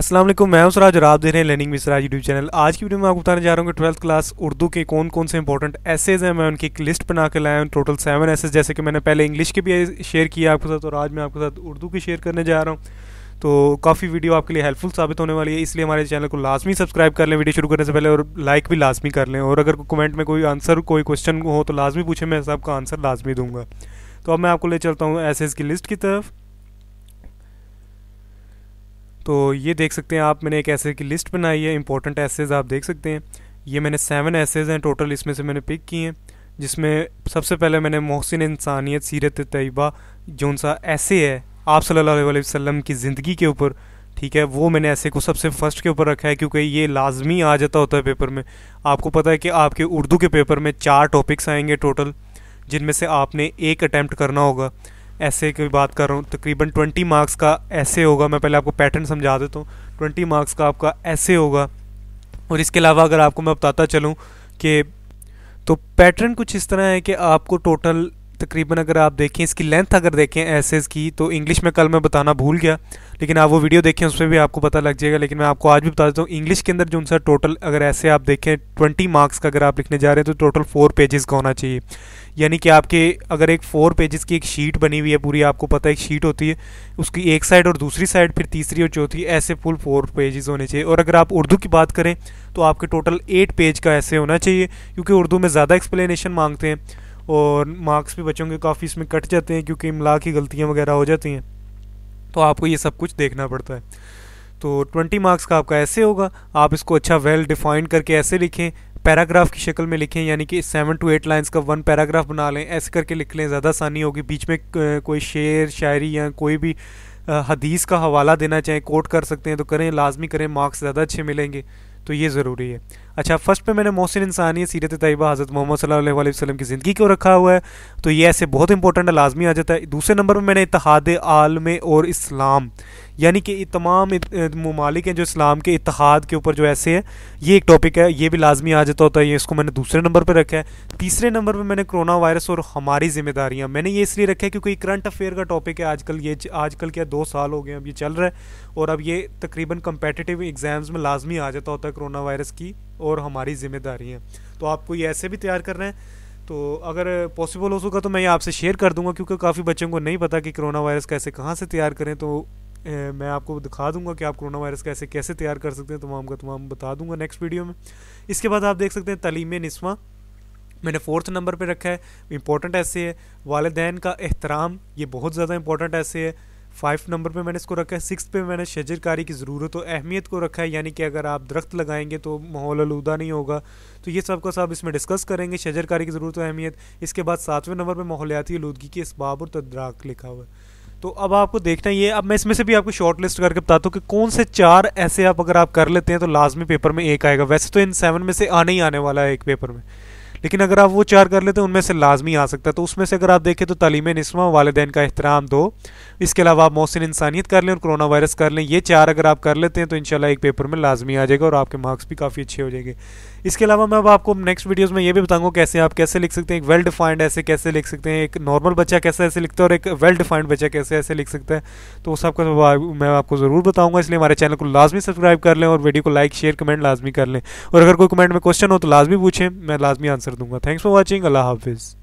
असलम मैं हूं सराज आप देख रहे हैं लर्निंग मिसराज यूट्यूब चैनल आज की वीडियो में आपको बताने जा रहा हूँ कि ट्वेल्थ क्लास उर्दू के कौन कौन से इंपॉर्टेंट एसेज हैं मैं उनकी एक लिस्ट बना के लाया हूँ टोटल सेवन एसेज जैसे कि मैंने पहले इंग्लिश के भी शेयर किया आपके साथ और आज मैं आपके साथ उर्दू की शेयर करने जा रहा हूँ तो काफ़ी वीडियो आपके लिए हेल्पफुल साबित होने वाली है इसलिए हमारे चैनल को लाजमी सब्सक्राइब कर लें वीडियो शुरू करने से पहले और लाइक भी लाजमी कर लें और अगर कमेंट में कोई आंसर कोई क्वेश्चन हो तो लाजमी पूछें मैं सबका आंसर लाजमी दूंगा तो अब मैं आपको ले चलता हूँ एसेज की लिस्ट की तरफ तो ये देख सकते हैं आप मैंने एक ऐसे की लिस्ट बनाई है इंपॉर्टेंट ऐसेज आप देख सकते हैं ये मैंने सेवन एसेज हैं टोटल इसमें से मैंने पिक किए हैं जिसमें सबसे पहले मैंने मोहसिन इंसानियत सीरत तयबा जो सा ऐसे है आप सल्ला वसम की ज़िंदगी के ऊपर ठीक है वो मैंने ऐसे को सबसे फर्स्ट के ऊपर रखा है क्योंकि ये लाजमी आ जाता होता है पेपर में आपको पता है कि आपके उर्दू के पेपर में चार टॉपिक्स आएंगे टोटल जिनमें से आपने एक अटैम्प्ट करना होगा ऐसे की बात कर रहा हूँ तकरीबन ट्वेंटी मार्क्स का ऐसे होगा मैं पहले आपको पैटर्न समझा देता हूँ ट्वेंटी मार्क्स का आपका ऐसे होगा और इसके अलावा अगर आपको मैं बताता चलूँ कि तो पैटर्न कुछ इस तरह है कि आपको टोटल तकरीबन अगर आप देखें इसकी लेंथ अगर देखें एसेज की तो इंग्लिश में कल मैं बताना भूल गया लेकिन आप वो वीडियो देखें उसमें भी आपको पता लग जाएगा लेकिन मैं आपको आज भी बता देता हूँ इंग्लिश के अंदर जो सर टोटल अगर ऐसे आप देखें ट्वेंटी मार्क्स का अगर आप लिखने जा रहे हैं तो टोटल फोर पेजेस का होना चाहिए यानी कि आपके अगर एक फोर पेजेस की एक शीट बनी हुई है पूरी आपको पता है एक शीट होती है उसकी एक साइड और दूसरी साइड फिर तीसरी और चौथी ऐसे फुल फोर पेजेस होने चाहिए और अगर आप उर्दू की बात करें तो आपके टोटल एट पेज का ऐसे होना चाहिए क्योंकि उर्दू में ज़्यादा एक्सप्लेनेशन मांगते हैं और मार्क्स भी बच्चों के काफ़ी इसमें कट जाते हैं क्योंकि इमला की गलतियाँ वगैरह हो जाती हैं तो आपको ये सब कुछ देखना पड़ता है तो ट्वेंटी मार्क्स का आपका ऐसे होगा आप इसको अच्छा वेल डिफाइंड करके ऐसे लिखें पैराग्राफ की शक्ल में लिखें यानी कि सेवन टू एट लाइंस का वन पैराग्राफ बना लें ऐसे करके लिख लें ज़्यादा आसानी होगी बीच में कोई शेर शायरी या कोई भी हदीस का हवाला देना चाहें कोट कर सकते हैं तो करें लाजमी करें मार्क्स ज़्यादा अच्छे मिलेंगे तो ये ज़रूरी है अच्छा फर्स्ट पे मैंने मोहसिन इंसानी सीरत तयबा हज़रत मोहम्मद सल्लल्लाहु अलैहि वसल्लम की ज़िंदगी को रखा हुआ है तो ये ऐसे बहुत इंपॉर्टेंट लाजमी आ जाता है दूसरे नंबर पर मैंने इतिहाद आलम और इस्लाम यानी कि तमाम ममालिक हैं जो इस्लाम के इतिहाद के ऊपर जो ऐसे है ये एक टॉपिक है ये भी लाजमी आ जाता होता है ये इसको मैंने दूसरे नंबर पर रखा है तीसरे नंबर पर मैंने करोना वायरस और हमारी जिम्मेदारियाँ मैंने ये इसलिए रखा है क्योंकि करंट अफेयर का टॉपिक है आजकल ये आजकल क्या दो साल हो गए अब ये चल रहा है और अब ये तकरीबन कंपेटिटिव एग्ज़ाम्स में लाजमी आ जाता होता है करोना वायरस की और हमारी जिम्मेदारी है तो आपको ये ऐसे भी तैयार करना है तो अगर पॉसिबल हो सका तो मैं ये आपसे शेयर कर दूंगा क्योंकि काफ़ी बच्चों को नहीं पता कि कोरोना वायरस कैसे कहाँ से तैयार करें तो ए, मैं आपको दिखा दूंगा कि आप कोरोना वायरस कैसे कैसे तैयार कर सकते हैं तमाम तो का तमाम बता दूंगा नेक्स्ट वीडियो में इसके बाद आप देख सकते हैं तलीम नस्वा मैंने फोर्थ नंबर पर रखा है इंपॉर्टेंट ऐसे है वालदेन का एहतराम ये बहुत ज़्यादा इंपॉर्टेंट ऐसे है फाइव नंबर पे मैंने इसको रखा है सिक्स पे मैंने शजरकारी की ज़रूरत और अहमियत को रखा है यानी कि अगर आप दरख्त लगाएंगे तो माहौल आलूदा नहीं होगा तो ये सब का सब इसमें डिस्कस करेंगे शजरकारी की ज़रूरत और अहमियत इसके बाद सातवें नंबर पर माहौलियाती आलूदगी के इसबाब और तदराक लिखा हुआ है तो अब आपको देखना ये अब मैं इसमें से भी आपको शॉर्ट लिस्ट करके बताता हूँ कि कौन से चार ऐसे आप अगर आप कर लेते हैं तो लाजमी पेपर में एक आएगा वैसे तो इन सेवन में से आने ही आने वाला है एक पेपर में लेकिन अगर आप वो चार कर लेते हैं उनमें से लाजमी आ सकता है तो उसमें से अगर आप देखें तो तलीम नस्मा वालदेन का एहतराम दो इसके अलावा आप मौसन इंसानियत कर लें और कोरोना वायरस कर लें ये चार अगर आप कर लेते हैं तो इनशाला एक पेपर में लाजमी आ जाएगा और आपके मार्क्स भी काफ़ी अच्छे हो जाएंगे इसके अलावा मैं अब आपको नेक्स्ट वीडियोज़ में ये भी बताऊँगा कैसे आप कैसे लिख सकते हैं एक वेल डिफाइंड ऐसे कैसे लिख सकते हैं एक नॉर्मल बच्चा कैसे ऐसे लिखता है और एक वेल डिफाइंड बच्चा कैसे ऐसे लिख सकता है तो उस आपका मैं आपको ज़रूर बताऊँगा इसलिए हमारे चैनल को लाजमी सब्सक्राइब कर लें और वीडियो को लाइक शेयर कमेंट लाजमी कर लें और अगर कोई कमेंट में क्वेश्चन हो तो लाजमी पूछें मैं लाजमी आंसर कर दूंगा थैंक्स फॉर वॉचिंग अल्लाह हाफिज़